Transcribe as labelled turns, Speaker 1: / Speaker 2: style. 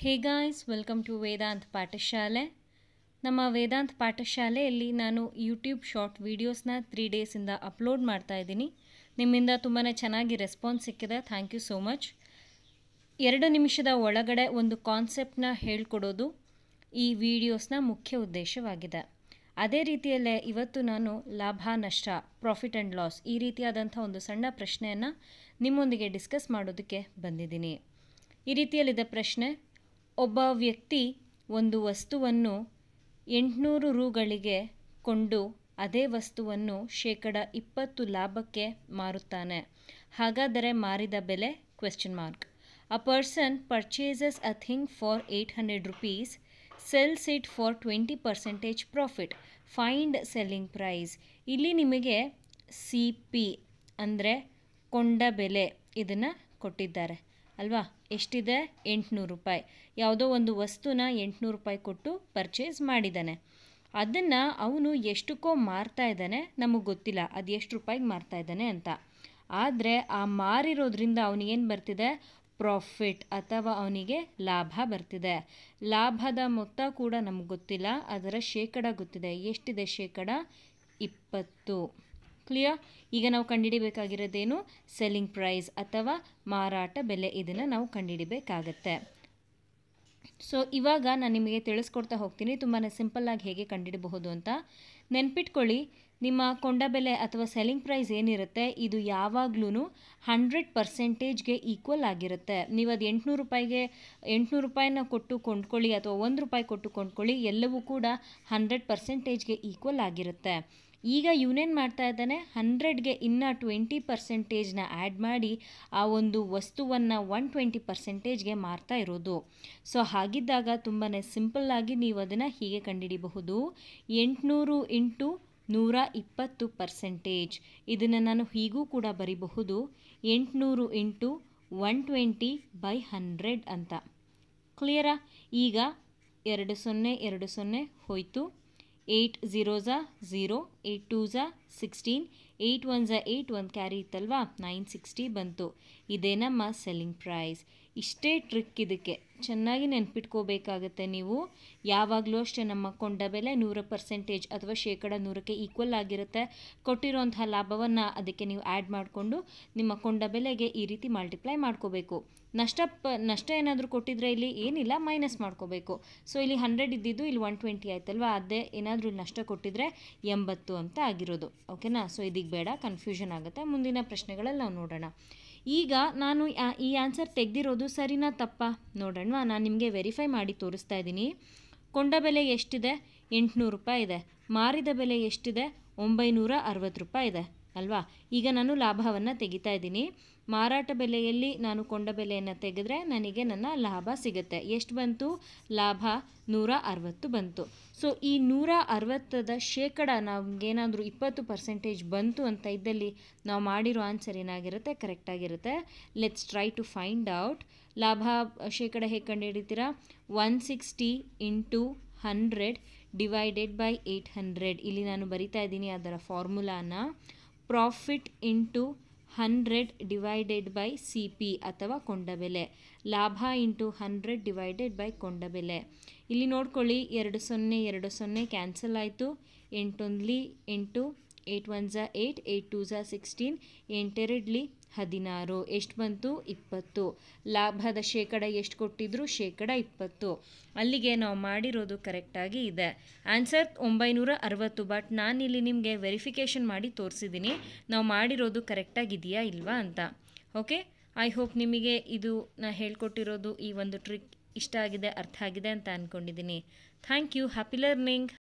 Speaker 1: hey guys welcome to Vedant Pathashale ನಮ್ಮ ವೇದಾಂತ್ ಪಾಠಶಾಲೆಯಲ್ಲಿ ನಾನು ಯೂಟ್ಯೂಬ್ ಶಾರ್ಟ್ ವೀಡಿಯೋಸ್ನ ತ್ರೀ ಡೇಸಿಂದ ಅಪ್ಲೋಡ್ ಮಾಡ್ತಾ ಇದ್ದೀನಿ ನಿಮ್ಮಿಂದ ತುಂಬಾ ಚೆನ್ನಾಗಿ ರೆಸ್ಪಾನ್ಸ್ ಸಿಕ್ಕಿದೆ ಥ್ಯಾಂಕ್ ಯು ಸೋ ಮಚ್ ಎರಡು ನಿಮಿಷದ ಒಳಗಡೆ ಒಂದು ಕಾನ್ಸೆಪ್ಟನ್ನ ಹೇಳ್ಕೊಡೋದು ಈ ವಿಡಿಯೋಸ್ನ ಮುಖ್ಯ ಉದ್ದೇಶವಾಗಿದೆ ಅದೇ ರೀತಿಯಲ್ಲೇ ಇವತ್ತು ನಾನು ಲಾಭ ನಷ್ಟ ಪ್ರಾಫಿಟ್ ಆ್ಯಂಡ್ ಲಾಸ್ ಈ ರೀತಿಯಾದಂಥ ಒಂದು ಸಣ್ಣ ಪ್ರಶ್ನೆಯನ್ನು ನಿಮ್ಮೊಂದಿಗೆ ಡಿಸ್ಕಸ್ ಮಾಡೋದಕ್ಕೆ ಬಂದಿದ್ದೀನಿ ಈ ರೀತಿಯಲ್ಲಿದ್ದ ಪ್ರಶ್ನೆ ಒಬ್ಬ ವ್ಯಕ್ತಿ ಒಂದು ವಸ್ತುವನ್ನು ಎಂಟುನೂರು ರೂಗಳಿಗೆ ಕೊಂಡು ಅದೇ ವಸ್ತುವನ್ನು ಶೇಕಡ ಇಪ್ಪತ್ತು ಲಾಭಕ್ಕೆ ಮಾರುತ್ತಾನೆ ಹಾಗಾದರೆ ಮಾರಿದ ಬೆಲೆ question mark a person purchases a thing for eight hundred rupees sells it for twenty percentage profit find selling price ಇಲ್ಲಿ ನಿಮಗೆ ಸಿ ಪಿ ಅಂದರೆ ಕೊಂಡ ಬೆಲೆ ಇದನ್ನು ಕೊಟ್ಟಿದ್ದಾರೆ ಅಲ್ವಾ ಎಷ್ಟಿದೆ ಎಂಟುನೂರು ರೂಪಾಯಿ ಯಾವುದೋ ಒಂದು ವಸ್ತುನ ಎಂಟುನೂರು ರೂಪಾಯಿ ಕೊಟ್ಟು ಪರ್ಚೇಸ್ ಮಾಡಿದ್ದಾನೆ ಅದನ್ನು ಅವನು ಎಷ್ಟಕ್ಕೋ ಮಾರ್ತಾ ಇದ್ದಾನೆ ನಮಗೆ ಗೊತ್ತಿಲ್ಲ ಅದು ಎಷ್ಟು ರೂಪಾಯಿಗೆ ಮಾರ್ತಾ ಇದ್ದಾನೆ ಅಂತ ಆದರೆ ಆ ಮಾರಿರೋದ್ರಿಂದ ಅವನಿಗೇನು ಬರ್ತಿದೆ ಪ್ರಾಫಿಟ್ ಅಥವಾ ಅವನಿಗೆ ಲಾಭ ಬರ್ತಿದೆ ಲಾಭದ ಮೊತ್ತ ಕೂಡ ನಮಗೆ ಗೊತ್ತಿಲ್ಲ ಅದರ ಶೇಕಡ ಗೊತ್ತಿದೆ ಎಷ್ಟಿದೆ ಶೇಕಡ ಇಪ್ಪತ್ತು ಕ್ಲಿಯರ್ ಈಗ ನಾವು ಕಂಡುಹಿಡಿಬೇಕಾಗಿರೋದೇನು ಸೆಲ್ಲಿಂಗ್ ಪ್ರೈಸ್ ಅಥವಾ ಮಾರಾಟ ಬೆಲೆ ಇದನ್ನು ನಾವು ಕಂಡುಹಿಡಿಬೇಕಾಗತ್ತೆ ಸೊ ಇವಾಗ ನಾನು ನಿಮಗೆ ತಿಳಿಸ್ಕೊಡ್ತಾ ಹೋಗ್ತೀನಿ ತುಂಬಾ ಸಿಂಪಲ್ಲಾಗಿ ಹೇಗೆ ಕಂಡುಹಿಡಬಹುದು ಅಂತ ನೆನ್ಪಿಟ್ಕೊಳ್ಳಿ ನಿಮ್ಮ ಕೊಂಡ ಬೆಲೆ ಅಥವಾ ಸೆಲ್ಲಿಂಗ್ ಪ್ರೈಸ್ ಏನಿರುತ್ತೆ ಇದು ಯಾವಾಗ್ಲೂ ಹಂಡ್ರೆಡ್ ಪರ್ಸೆಂಟೇಜ್ಗೆ ಈಕ್ವಲ್ ಆಗಿರುತ್ತೆ ನೀವು ಅದು ಎಂಟುನೂರು ರೂಪಾಯಿಗೆ ಎಂಟುನೂರು ರೂಪಾಯಿನ ಕೊಟ್ಟು ಕೊಂಡ್ಕೊಳ್ಳಿ ಅಥವಾ ಒಂದು ರೂಪಾಯಿ ಕೊಟ್ಟು ಕೊಂಡ್ಕೊಳ್ಳಿ ಎಲ್ಲವೂ ಕೂಡ ಹಂಡ್ರೆಡ್ ಪರ್ಸೆಂಟೇಜ್ಗೆ ಈಕ್ವಲ್ ಆಗಿರುತ್ತೆ ಈಗ ಇವನೇನು ಮಾಡ್ತಾ ಇದ್ದಾನೆ ಹಂಡ್ರೆಡ್ಗೆ ಇನ್ನೂ ಟ್ವೆಂಟಿ ಪರ್ಸೆಂಟೇಜ್ನ ಆ್ಯಡ್ ಮಾಡಿ ಆ ಒಂದು ವಸ್ತುವನ್ನು ಒನ್ ಟ್ವೆಂಟಿ ಪರ್ಸೆಂಟೇಜ್ಗೆ ಮಾರ್ತಾ ಇರೋದು ಸೊ ಹಾಗಿದ್ದಾಗ ತುಂಬಾ ಸಿಂಪಲ್ಲಾಗಿ ನೀವು ಅದನ್ನು ಹೀಗೆ ಕಂಡುಹಿಡಿಬಹುದು ಎಂಟುನೂರು ಇಂಟು ನೂರ ಇಪ್ಪತ್ತು ಪರ್ಸೆಂಟೇಜ್ ಇದನ್ನು ನಾನು ಹೀಗೂ ಕೂಡ ಬರಿಬಹುದು ಎಂಟುನೂರು into one twenty by hundred ಅಂತ ಕ್ಲಿಯರಾ ಈಗ ಎರಡು ಸೊನ್ನೆ ಎರಡು ಸೊನ್ನೆ ಹೋಯಿತು एट ज़ीरो ज़ा ज़ीरो एट टू ज़ा ಸಿಕ್ಸ್ಟೀನ್ ಏಯ್ಟ್ ಒನ್ ಝ ಏಯ್ಟ್ ಒಂದು ಕ್ಯಾರಿ ಇತ್ತಲ್ವಾ ನೈನ್ ಸಿಕ್ಸ್ಟಿ ಬಂತು ಇದೇ ನಮ್ಮ ಸೆಲ್ಲಿಂಗ್ ಪ್ರೈಸ್ ಇಷ್ಟೇ ಟ್ರಿಕ್ ಇದಕ್ಕೆ ಚೆನ್ನಾಗಿ ನೆನ್ಪಿಟ್ಕೋಬೇಕಾಗತ್ತೆ ನೀವು ಯಾವಾಗಲೂ ಅಷ್ಟೇ ನಮ್ಮ ಕೊಂಡ ಬೆಲೆ ನೂರ ಪರ್ಸೆಂಟೇಜ್ ಅಥವಾ ಶೇಕಡ ನೂರಕ್ಕೆ ಈಕ್ವಲ್ ಆಗಿರುತ್ತೆ ಕೊಟ್ಟಿರೋಂತಹ ಲಾಭವನ್ನು ಅದಕ್ಕೆ ನೀವು ಆ್ಯಡ್ ಮಾಡಿಕೊಂಡು ನಿಮ್ಮ ಕೊಂಡ ಬೆಲೆಗೆ ಈ ರೀತಿ ಮಲ್ಟಿಪ್ಲೈ ಮಾಡ್ಕೋಬೇಕು ನಷ್ಟ ಪ ನಷ್ಟ ಏನಾದರೂ ಕೊಟ್ಟಿದ್ರೆ ಇಲ್ಲಿ ಏನಿಲ್ಲ ಮೈನಸ್ ಮಾಡ್ಕೋಬೇಕು ಸೊ ಇಲ್ಲಿ ಹಂಡ್ರೆಡ್ ಇದ್ದಿದ್ದು ಇಲ್ಲಿ ಒನ್ ಟ್ವೆಂಟಿ ಆಯ್ತಲ್ವಾ ಅದೇ ಏನಾದರೂ ನಷ್ಟ ಕೊಟ್ಟಿದ್ರೆ ಎಂಬತ್ತು ಅಂತ ಆಗಿರೋದು ಓಕೆನಾ ಸೊ ಇದಕ್ಕೆ ಬೇಡ ಕನ್ಫ್ಯೂಷನ್ ಆಗುತ್ತೆ ಮುಂದಿನ ಪ್ರಶ್ನೆಗಳಲ್ಲಿ ನಾವು ನೋಡೋಣ ಈಗ ನಾನು ಈ ಆನ್ಸರ್ ತೆಗೆದಿರೋದು ಸರಿನಾ ತಪ್ಪ ನೋಡೋಣ ನಾನು ನಿಮಗೆ ವೆರಿಫೈ ಮಾಡಿ ತೋರಿಸ್ತಾ ಇದ್ದೀನಿ ಕೊಂಡ ಬೆಲೆ ಎಷ್ಟಿದೆ ಎಂಟುನೂರು ರೂಪಾಯಿ ಇದೆ ಮಾರಿದ ಬೆಲೆ ಎಷ್ಟಿದೆ ಒಂಬೈನೂರ ಅರವತ್ತು ರೂಪಾಯಿ ಇದೆ ಅಲ್ವಾ ಈಗ ನಾನು ಲಾಭವನ್ನು ತೆಗಿತಾ ಇದ್ದೀನಿ ಮಾರಾಟ ಬೆಲೆಯಲ್ಲಿ ನಾನು ಕೊಂಡ ಬೆಲೆಯನ್ನು ತೆಗೆದರೆ ನನಗೆ ನನ್ನ ಲಾಭ ಸಿಗುತ್ತೆ ಎಷ್ಟು ಬಂತು ಲಾಭ ನೂರ ಅರವತ್ತು ಬಂತು ಸೊ ಈ ನೂರ ಅರವತ್ತದ ಶೇಕಡ ನಮಗೇನಾದರೂ ಇಪ್ಪತ್ತು ಪರ್ಸೆಂಟೇಜ್ ಬಂತು ಅಂತ ಇದ್ದಲ್ಲಿ ನಾವು ಮಾಡಿರೋ ಆನ್ಸರ್ ಏನಾಗಿರುತ್ತೆ ಕರೆಕ್ಟಾಗಿರುತ್ತೆ let's try to find out ಲಾಭ ಶೇಕಡ ಹೇಗೆ ಹಿಡಿತೀರಾ one sixty into hundred divided by eight hundred ಇಲ್ಲಿ ನಾನು ಬರಿತಾ ಇದ್ದೀನಿ ಅದರ ಫಾರ್ಮುಲಾನ profit into hundred divided by C P ಅಥವಾ ಕೊಂಡ ಬೆಲೆ ಲಾಭ ಇಂಟು ಹಂಡ್ರೆಡ್ ಡಿವೈಡೆಡ್ ಬೈ ಕೊಂಡ ಬೆಲೆ ಇಲ್ಲಿ ನೋಡ್ಕೊಳ್ಳಿ ಎರಡು ಸೊನ್ನೆ ಎರಡು ಸೊನ್ನೆ ಕ್ಯಾನ್ಸಲ್ ಆಯಿತು ಎಂಟೊಂದ್ಲಿ ಎಂಟು ಏಯ್ಟ್ ಒನ್ ಝಾ ಏಯ್ಟ್ ಏಟ್ ಟು ಝಾ ಸಿಕ್ಸ್ಟೀನ್ ಎಂಟೆರಡ್ಲಿ ಹದಿನಾರು ಎಷ್ಟು ಬಂತು ಇಪ್ಪತ್ತು ಲಾಭದ ಶೇಕಡ ಎಷ್ಟು ಕೊಟ್ಟಿದ್ರು ಶೇಕಡ ಇಪ್ಪತ್ತು ಅಲ್ಲಿಗೆ ನಾವು ಮಾಡಿರೋದು ಕರೆಕ್ಟಾಗಿ ಇದೆ ಆನ್ಸರ್ ಒಂಬೈನೂರ ಅರವತ್ತು ಬಟ್ ನಾನಿಲ್ಲಿ ನಿಮಗೆ ವೆರಿಫಿಕೇಷನ್ ಮಾಡಿ ತೋರಿಸಿದ್ದೀನಿ ನಾವು ಮಾಡಿರೋದು ಕರೆಕ್ಟಾಗಿದೆಯಾ ಇಲ್ವಾ ಅಂತ ಓಕೆ ಐ ಹೋಪ್ ನಿಮಗೆ ಇದು ನಾ ಹೇಳ್ಕೊಟ್ಟಿರೋದು ಈ ಒಂದು ಟ್ರಿಕ್ ಇಷ್ಟ ಆಗಿದೆ ಅರ್ಥ ಆಗಿದೆ ಅಂತ ಅಂದ್ಕೊಂಡಿದ್ದೀನಿ ಥ್ಯಾಂಕ್ ಯು ಹ್ಯಾಪಿ ಲರ್ನಿಂಗ್